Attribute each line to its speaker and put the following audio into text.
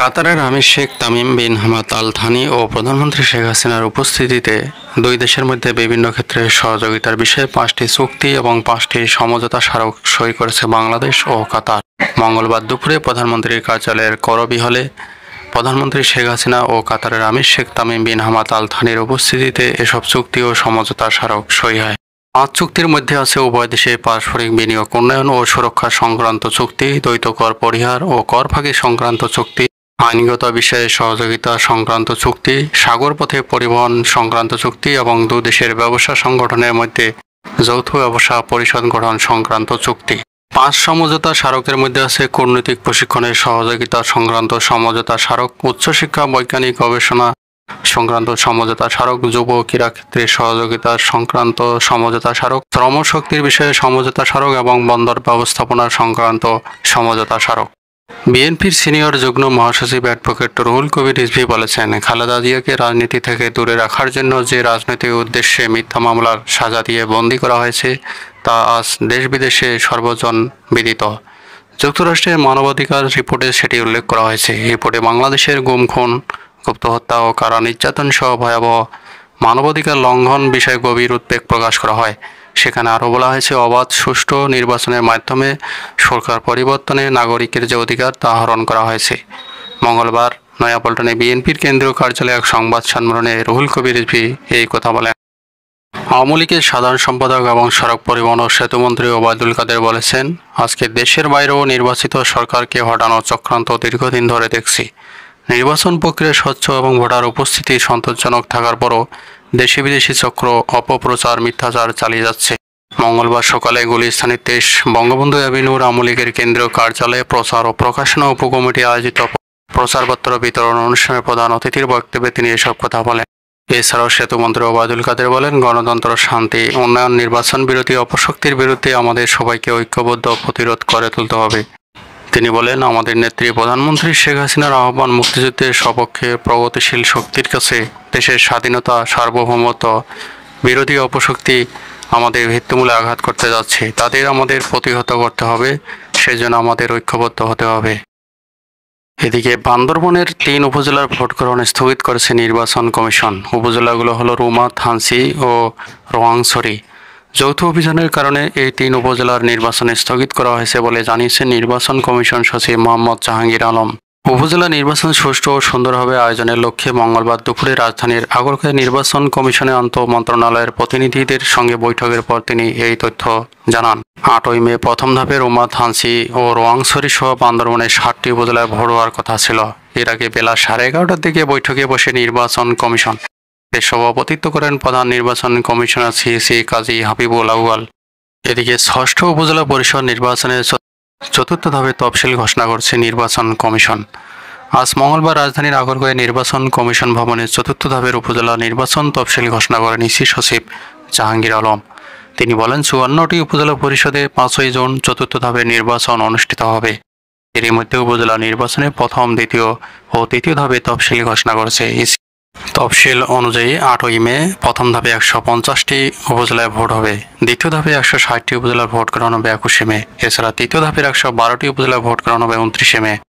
Speaker 1: কাতারের আমির Sheikh Tamim bin Hamad Al Thani ও প্রধানমন্ত্রী শেখ হাসিনার উপস্থিতিতে দুই দেশের মধ্যে বিভিন্ন ক্ষেত্রে সহযোগিতার বিষয়ে পাঁচটি চুক্তি এবং পাঁচটি সমঝোতা স্মারক সই করেছে বাংলাদেশ ও কাতার মঙ্গলবার দুপুরে প্রধানমন্ত্রীর কার্যালয়ের করবি হলে প্রধানমন্ত্রী শেখ হাসিনা ও কাতারের আমির Sheikh Tamim bin Hamad Al থানির উপস্থিতিতে এসব চুক্তি ও সমঝোতা স্মারক সই হয় পাঁচ চুক্তির মধ্যে আছে উভয় দেশে পারস্পরিক বিনিয়োগ উন্নয়ন ও সুরক্ষা সংক্রান্ত চুক্তি দ্বৈত কর পরিহার ও কর ফাঁকি সংক্রান্ত চুক্তি আইনগত বিষয়ে সহযোগিতা সংক্রান্ত চুক্তি সাগর পথে পরিবহন সংক্রান্ত চুক্তি এবং দুদেশের ব্যবসা সংগঠনের মধ্যে যৌথ ব্যবসা পরিষদ গঠন সংক্রান্ত চুক্তি পাঁচ সমঝোতা স্মারকের মধ্যে আছে কূটনৈতিক প্রশিক্ষণের সহযোগিতা সংক্রান্ত সমঝোতা স্মারক উচ্চশিক্ষা বৈজ্ঞানিক গবেষণা সংক্রান্ত সমঝোতা স্মারক যুব ক্রীড়া ক্ষেত্রে সহযোগিতা সংক্রান্ত সমঝোতা স্মারক শ্রমশক্তির বিষয়ে সমঝোতা স্মারক এবং বন্দর ব্যবস্থাপনা সংক্রান্ত সমঝোতা স্মারক বিএনপির সিনিয়র যুগ্ম মহাসচিব অ্যাডভোকেট রুহুল কবির রিজভি বলেছেন খালেদা জিয়াকে রাজনীতি থেকে দূরে রাখার জন্য যে রাজনৈতিক উদ্দেশ্যে মিথ্যা মামলার সাজা দিয়ে বন্দি করা হয়েছে তা আজ দেশ বিদেশে সর্বজন বিদিত যুক্তরাষ্ট্রের মানবাধিকার রিপোর্টে সেটি উল্লেখ করা হয়েছে রিপোর্টে বাংলাদেশের গুম খুন গুপ্তহত্যা ও কারা নির্যাতন সহ ভয়াবহ মানবাধিকার লঙ্ঘন বিষয়ে গভীর উদ্বেগ প্রকাশ করা হয় সেখানে আরও বলা হয়েছে অবাধ সুষ্ঠু নির্বাচনের মাধ্যমে সরকার পরিবর্তনে নাগরিকের যে অধিকার তা হরণ করা হয়েছে মঙ্গলবার নয়াপল্টনে বিএনপির কেন্দ্রীয় কার্যালয়ে এক সংবাদ সম্মেলনে রুহুল কবির রিজভি এই কথা বলেন আওয়ামী লীগের সাধারণ সম্পাদক এবং সড়ক পরিবহন ও সেতুমন্ত্রী ওবায়দুল কাদের বলেছেন আজকে দেশের বাইরেও নির্বাচিত সরকারকে হটানোর চক্রান্ত দীর্ঘদিন ধরে দেখছি নির্বাচন প্রক্রিয়া স্বচ্ছ এবং ভোটার উপস্থিতি সন্তোষজনক থাকার পরও দেশি বিদেশি চক্র অপপ্রচার মিথ্যাচার চালিয়ে যাচ্ছে মঙ্গলবার সকালে গুলিস্তানের তেইশ বঙ্গবন্ধু অ্যাভিনিউর আওয়ামী লীগের কেন্দ্রীয় কার্যালয়ে প্রচার ও প্রকাশনা উপকমিটি আয়োজিত প্রচারপত্র বিতরণ অনুষ্ঠানে প্রধান অতিথির বক্তব্যে তিনি এসব কথা বলেন এছাড়াও সেতুমন্ত্রী ওবায়দুল কাদের বলেন গণতন্ত্র শান্তি উন্নয়ন নির্বাচন বিরোধী অপশক্তির বিরুদ্ধে আমাদের সবাইকে ঐক্যবদ্ধ প্রতিরোধ করে তুলতে হবে তিনি বলেন আমাদের নেত্রী প্রধানমন্ত্রী শেখ হাসিনার আহ্বান মুক্তিযুদ্ধের সপক্ষে প্রগতিশীল শক্তির কাছে দেশের স্বাধীনতা সার্বভৌমত্ব বিরোধী অপশক্তি আমাদের ভিত্তিমূলে আঘাত করতে যাচ্ছে তাদের আমাদের প্রতিহত করতে হবে সেজন্য আমাদের ঐক্যবদ্ধ হতে হবে এদিকে বান্দরবনের তিন উপজেলার ভোট গ্রহণ স্থগিত করেছে নির্বাচন কমিশন উপজেলাগুলো হলো রুমা থানসি ও রোয়াংসরি যৌথ অভিযানের কারণে এই তিন উপজেলার নির্বাচন স্থগিত করা হয়েছে বলে জানিয়েছেন নির্বাচন কমিশন সচিব মোহাম্মদ জাহাঙ্গীর আলম উপজেলা নির্বাচন সুষ্ঠু ও সুন্দরভাবে আয়োজনের লক্ষ্যে মঙ্গলবার দুপুরে রাজধানীর আগরকে নির্বাচন কমিশনে আন্ত মন্ত্রণালয়ের প্রতিনিধিদের সঙ্গে বৈঠকের পর তিনি এই তথ্য জানান আটই মে প্রথম ধাপে রোমা থানসি ও রোয়াংসরি সহ বান্দরবনের ষাটটি উপজেলায় ভোট হওয়ার কথা ছিল এর আগে বেলা সাড়ে এগারোটার দিকে বৈঠকে বসে নির্বাচন কমিশন সভাপতিত্ব করেন প্রধান নির্বাচন কমিশনার সিএসি কাজী হাবিবুল আউয়াল এদিকে ষষ্ঠ উপজেলা পরিষদ নির্বাচনের চতুর্থ ধাপে তফসিল ঘোষণা করছে নির্বাচন কমিশন আজ মঙ্গলবার রাজধানীর আগরগয়ে নির্বাচন কমিশন ভবনে চতুর্থ ধাপের উপজেলা নির্বাচন তফসিল ঘোষণা করেন ইসি সচিব জাহাঙ্গীর আলম তিনি বলেন চুয়ান্নটি উপজেলা পরিষদে পাঁচই জুন চতুর্থ ধাপের নির্বাচন অনুষ্ঠিত হবে এরই মধ্যে উপজেলা নির্বাচনে প্রথম দ্বিতীয় ও তৃতীয় ধাপে তফসিল ঘোষণা করেছে ইসি তফসিল অনুযায়ী আটই মে প্রথম ধাপে একশো পঞ্চাশটি উপজেলায় ভোট হবে দ্বিতীয় ধাপে একশো ষাটটি উপজেলায় ভোট করানো হবে একুশে মে এছাড়া তৃতীয় ধাপের একশো বারোটি উপজেলায় ভোট করানো হবে উনত্রিশে মে